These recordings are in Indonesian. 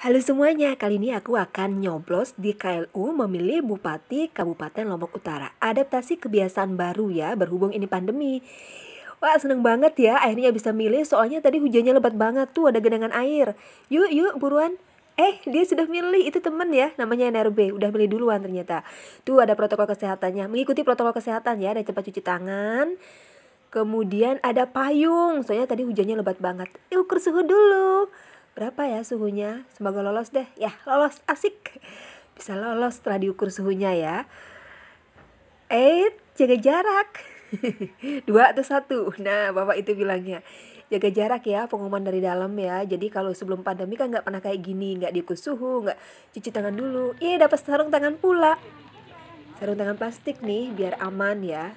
Halo semuanya, kali ini aku akan nyoblos di KLU memilih Bupati Kabupaten Lombok Utara. Adaptasi kebiasaan baru ya berhubung ini pandemi. Wah seneng banget ya akhirnya bisa milih soalnya tadi hujannya lebat banget tuh ada genangan air. Yuk yuk buruan. Eh dia sudah milih itu temen ya namanya NRB udah milih duluan ternyata. Tuh ada protokol kesehatannya mengikuti protokol kesehatan ya ada cepat cuci tangan. Kemudian ada payung soalnya tadi hujannya lebat banget. Ukur suhu dulu berapa ya suhunya semoga lolos deh ya lolos asik bisa lolos setelah diukur suhunya ya eh jaga jarak dua atau satu nah bapak itu bilangnya jaga jarak ya pengumuman dari dalam ya jadi kalau sebelum pandemi kan nggak pernah kayak gini nggak diukur suhu nggak cuci tangan dulu iya dapat sarung tangan pula sarung tangan plastik nih biar aman ya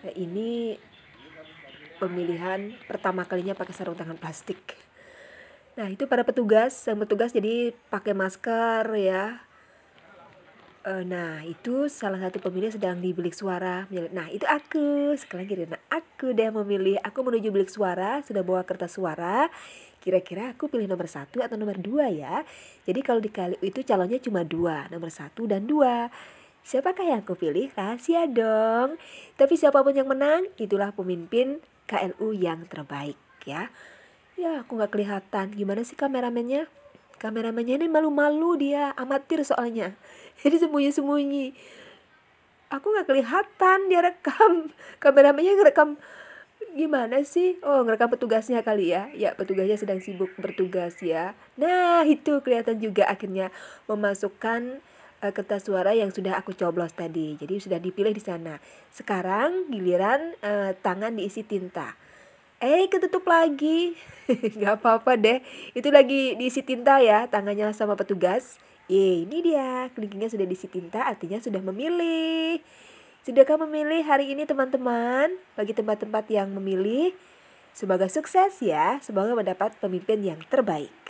nah, ini pemilihan pertama kalinya pakai sarung tangan plastik Nah, itu para petugas, yang bertugas jadi pakai masker ya. E, nah, itu salah satu pemilih sedang di bilik suara. Nah, itu aku. Sekali lagi, nah, Aku deh memilih. Aku menuju bilik suara, sudah bawa kertas suara. Kira-kira aku pilih nomor satu atau nomor dua ya. Jadi kalau di KLU itu calonnya cuma dua, nomor satu dan dua. Siapakah yang aku pilih? Rahasia dong. Tapi siapapun yang menang, itulah pemimpin KLU yang terbaik ya. Ya, aku nggak kelihatan. Gimana sih kameramennya? Kameramennya ini malu-malu dia, amatir soalnya. Jadi sembunyi-sembunyi. Aku nggak kelihatan dia rekam. Kameramennya ngerekam gimana sih? Oh, ngerekam petugasnya kali ya. Ya, petugasnya sedang sibuk bertugas ya. Nah, itu kelihatan juga akhirnya memasukkan uh, kertas suara yang sudah aku coblos tadi. Jadi sudah dipilih di sana. Sekarang giliran uh, tangan diisi tinta. Eh, ketutup lagi. Gak apa-apa deh. Itu lagi diisi tinta ya, tangannya sama petugas. Ye, ini dia. Kelingkingnya sudah diisi tinta, artinya sudah memilih. Sudahkah memilih hari ini teman-teman? Bagi tempat-tempat yang memilih, semoga sukses ya. Semoga mendapat pemimpin yang terbaik.